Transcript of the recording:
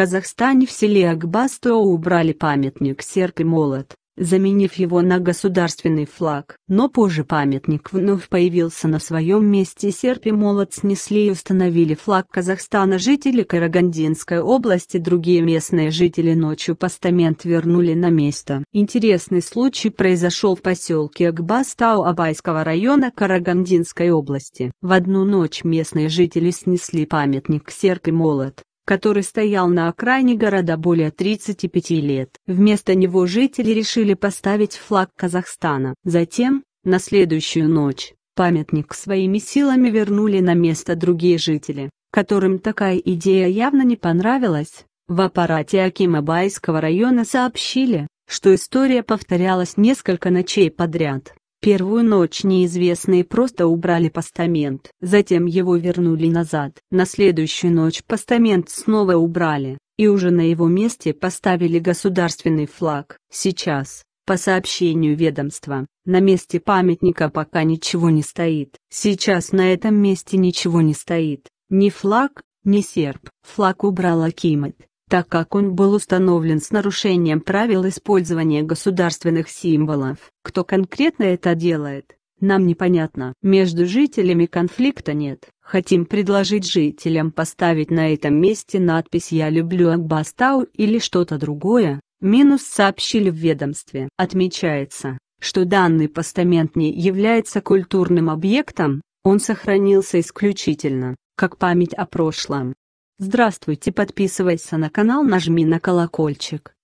Казахстане в селе Акбастуа убрали памятник серп и молот, заменив его на государственный флаг. Но позже памятник вновь появился на своем месте серп и молот снесли и установили флаг Казахстана жители Карагандинской области другие местные жители ночью постамент вернули на место. Интересный случай произошел в поселке Акбастау Абайского района Карагандинской области. В одну ночь местные жители снесли памятник серп и молот, который стоял на окраине города более 35 лет. Вместо него жители решили поставить флаг Казахстана. Затем, на следующую ночь, памятник своими силами вернули на место другие жители, которым такая идея явно не понравилась. В аппарате Акима Байского района сообщили, что история повторялась несколько ночей подряд. Первую ночь неизвестные просто убрали постамент, затем его вернули назад. На следующую ночь постамент снова убрали, и уже на его месте поставили государственный флаг. Сейчас, по сообщению ведомства, на месте памятника пока ничего не стоит. Сейчас на этом месте ничего не стоит. Ни флаг, ни серп. Флаг убрал Акимат так как он был установлен с нарушением правил использования государственных символов. Кто конкретно это делает, нам непонятно. Между жителями конфликта нет. Хотим предложить жителям поставить на этом месте надпись «Я люблю Акбастау» или что-то другое, минус сообщили в ведомстве. Отмечается, что данный постамент не является культурным объектом, он сохранился исключительно, как память о прошлом. Здравствуйте, подписывайся на канал, нажми на колокольчик.